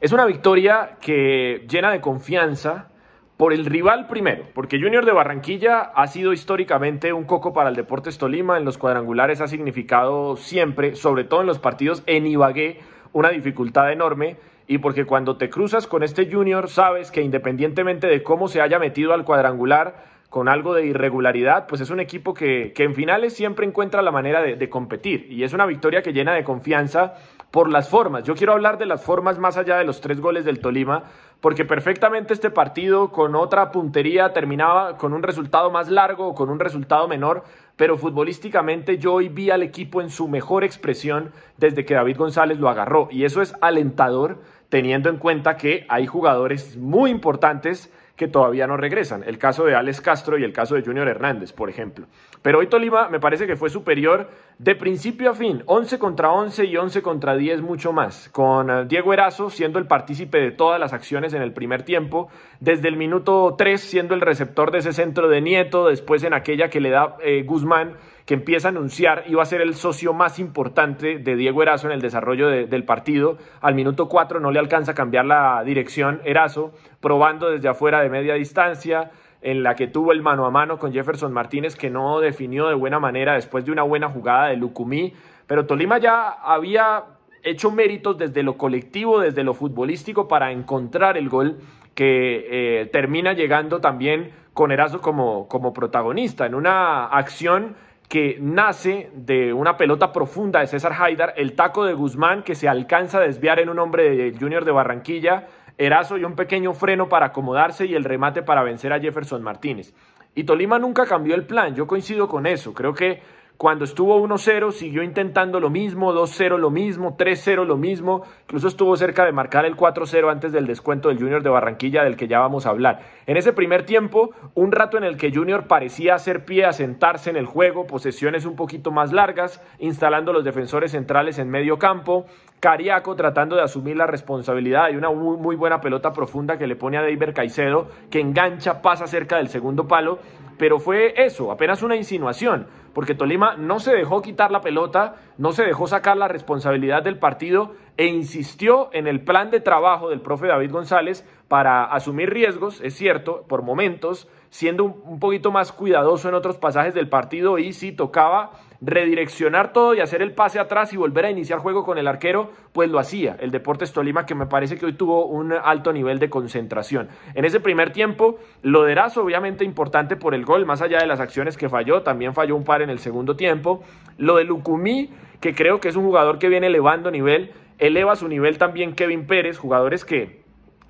Es una victoria que llena de confianza por el rival primero, porque Junior de Barranquilla ha sido históricamente un coco para el Deportes Tolima, en los cuadrangulares ha significado siempre, sobre todo en los partidos en Ibagué, una dificultad enorme y porque cuando te cruzas con este Junior sabes que independientemente de cómo se haya metido al cuadrangular, con algo de irregularidad, pues es un equipo que, en finales siempre encuentra la manera de, de, competir y es una victoria que llena de confianza por las formas. Yo quiero hablar de las formas más allá de los tres goles del Tolima, porque perfectamente este partido con otra puntería terminaba con un resultado más largo o con un resultado menor, pero futbolísticamente yo hoy vi al equipo en su mejor expresión desde que David González lo agarró y eso es alentador teniendo en cuenta que hay jugadores muy importantes que todavía no regresan. El caso de Alex Castro y el caso de Junior Hernández, por ejemplo. Pero hoy Tolima me parece que fue superior de principio a fin. 11 contra 11 y 11 contra 10 mucho más. Con eh, Diego Erazo siendo el partícipe de todas las acciones en el primer tiempo. Desde el minuto 3 siendo el receptor de ese centro de Nieto. Después en aquella que le da eh, Guzmán que empieza a anunciar iba a ser el socio más importante de Diego Erazo en el desarrollo del partido. Al minuto 4 no le alcanza a cambiar la dirección Erazo, probando desde afuera de media distancia, en la que tuvo el mano a mano con Jefferson Martínez, que no definió de buena manera después de una buena jugada de Lucumí. Pero Tolima ya había hecho méritos desde lo colectivo, desde lo futbolístico, para encontrar el gol que eh, termina llegando también con Erazo como, como protagonista en una acción que nace de una pelota profunda de César Haidar, el taco de Guzmán que se alcanza a desviar en un hombre del Junior de Barranquilla, Erazo y un pequeño freno para acomodarse y el remate para vencer a Jefferson Martínez. Y Tolima nunca cambió el plan, yo coincido con eso, creo que cuando estuvo 1-0, siguió intentando lo mismo, 2-0 lo mismo, 3-0 lo mismo. Incluso estuvo cerca de marcar el 4-0 antes del descuento del Junior de Barranquilla, del que ya vamos a hablar. En ese primer tiempo, un rato en el que Junior parecía hacer pie, a sentarse en el juego, posesiones un poquito más largas, instalando los defensores centrales en medio campo. Cariaco tratando de asumir la responsabilidad y una muy, muy buena pelota profunda que le pone a David Caicedo, que engancha, pasa cerca del segundo palo. Pero fue eso, apenas una insinuación, porque Tolima no se dejó quitar la pelota, no se dejó sacar la responsabilidad del partido e insistió en el plan de trabajo del profe David González para asumir riesgos, es cierto, por momentos, siendo un poquito más cuidadoso en otros pasajes del partido y si tocaba redireccionar todo y hacer el pase atrás y volver a iniciar juego con el arquero, pues lo hacía el Deportes Tolima, que me parece que hoy tuvo un alto nivel de concentración. En ese primer tiempo, lo de Razo, obviamente importante por el gol, más allá de las acciones que falló, también falló un par en el segundo tiempo. Lo de Lucumí, que creo que es un jugador que viene elevando nivel, eleva su nivel también Kevin Pérez, jugadores que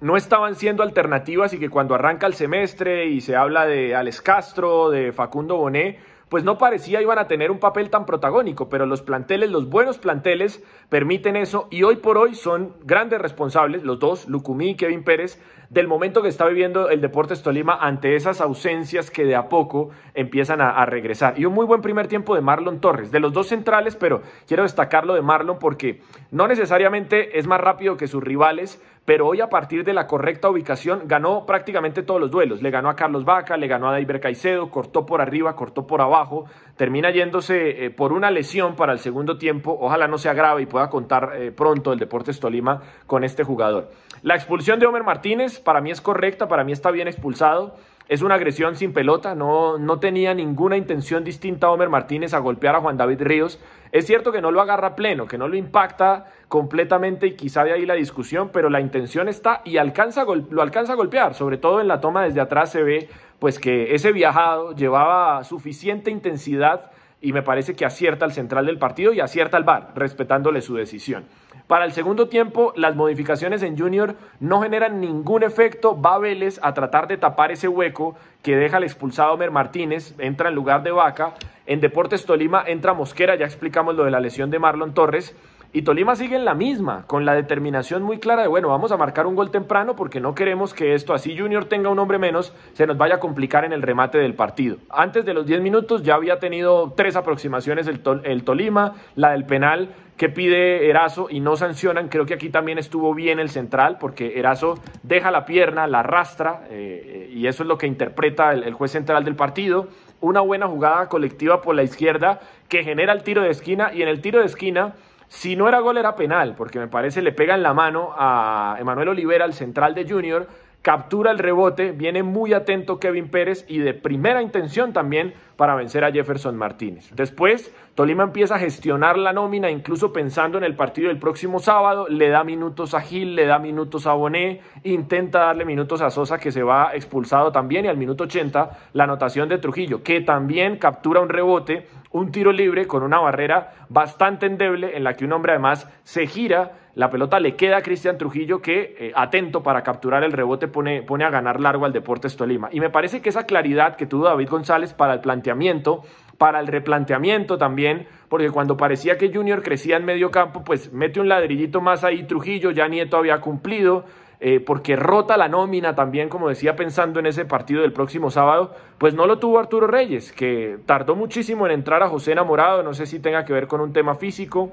no estaban siendo alternativas y que cuando arranca el semestre y se habla de Alex Castro, de Facundo Bonet, pues no parecía iban a tener un papel tan protagónico, pero los planteles, los buenos planteles permiten eso y hoy por hoy son grandes responsables, los dos, Lucumí y Kevin Pérez, del momento que está viviendo el Deportes Tolima ante esas ausencias que de a poco empiezan a, a regresar. Y un muy buen primer tiempo de Marlon Torres, de los dos centrales, pero quiero destacar lo de Marlon porque no necesariamente es más rápido que sus rivales, pero hoy a partir de la correcta ubicación ganó prácticamente todos los duelos. Le ganó a Carlos Vaca, le ganó a Daiber Caicedo, cortó por arriba, cortó por abajo, termina yéndose eh, por una lesión para el segundo tiempo. Ojalá no se grave y pueda contar eh, pronto el Deportes Tolima con este jugador. La expulsión de Homer Martínez para mí es correcta, para mí está bien expulsado. Es una agresión sin pelota, no, no tenía ninguna intención distinta a Homer Martínez a golpear a Juan David Ríos. Es cierto que no lo agarra pleno, que no lo impacta completamente y quizá de ahí la discusión, pero la intención está y alcanza, lo alcanza a golpear, sobre todo en la toma desde atrás se ve pues que ese viajado llevaba suficiente intensidad y me parece que acierta al central del partido y acierta al VAR, respetándole su decisión. Para el segundo tiempo, las modificaciones en Junior no generan ningún efecto. Va Vélez a tratar de tapar ese hueco que deja el expulsado Homer Martínez, entra en lugar de Vaca. En Deportes Tolima entra Mosquera, ya explicamos lo de la lesión de Marlon Torres. Y Tolima sigue en la misma, con la determinación muy clara de, bueno, vamos a marcar un gol temprano porque no queremos que esto, así Junior tenga un hombre menos, se nos vaya a complicar en el remate del partido. Antes de los 10 minutos ya había tenido tres aproximaciones el, Tolima, la del penal que pide Erazo y no sancionan. Creo que aquí también estuvo bien el central porque Erazo deja la pierna, la arrastra eh, y eso es lo que interpreta el juez central del partido. Una buena jugada colectiva por la izquierda que genera el tiro de esquina y en el tiro de esquina si no era gol, era penal, porque me parece le pega en la mano a Emanuel Olivera, al central de Junior, captura el rebote, viene muy atento Kevin Pérez y de primera intención también para vencer a Jefferson Martínez. Después, Tolima empieza a gestionar la nómina, incluso pensando en el partido del próximo sábado, le da minutos a Gil, le da minutos a Bonet, intenta darle minutos a Sosa que se va expulsado también y al minuto 80 la anotación de Trujillo, que también captura un rebote un tiro libre con una barrera bastante endeble en la que un hombre además se gira, la pelota le queda a Cristian Trujillo que eh, atento para capturar el rebote pone, pone a ganar largo al Deportes Tolima. Y me parece que esa claridad que tuvo David González para el planteamiento, para el replanteamiento también, porque cuando parecía que Junior crecía en medio campo, pues mete un ladrillito más ahí Trujillo, ya Nieto había cumplido, eh, porque rota la nómina también, como decía, pensando en ese partido del próximo sábado, pues no lo tuvo Arturo Reyes, que tardó muchísimo en entrar a José Enamorado, no sé si tenga que ver con un tema físico.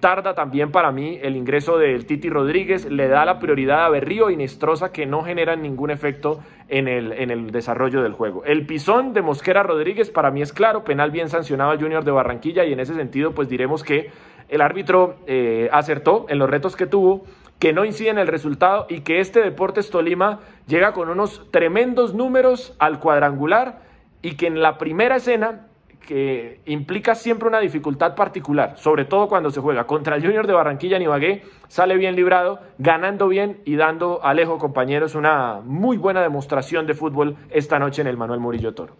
Tarda también para mí el ingreso del Titi Rodríguez, le da la prioridad a Berrío y Nestroza que no generan ningún efecto en el, en el desarrollo del juego. El pisón de Mosquera Rodríguez para mí es claro, penal bien sancionado al Junior de Barranquilla y en ese sentido pues diremos que el árbitro eh, acertó en los retos que tuvo que no incide en el resultado y que este Deportes Tolima llega con unos tremendos números al cuadrangular y que en la primera escena que implica siempre una dificultad particular, sobre todo cuando se juega contra el Junior de Barranquilla Ibagué, sale bien librado, ganando bien y dando a Alejo compañeros una muy buena demostración de fútbol esta noche en el Manuel Murillo Toro.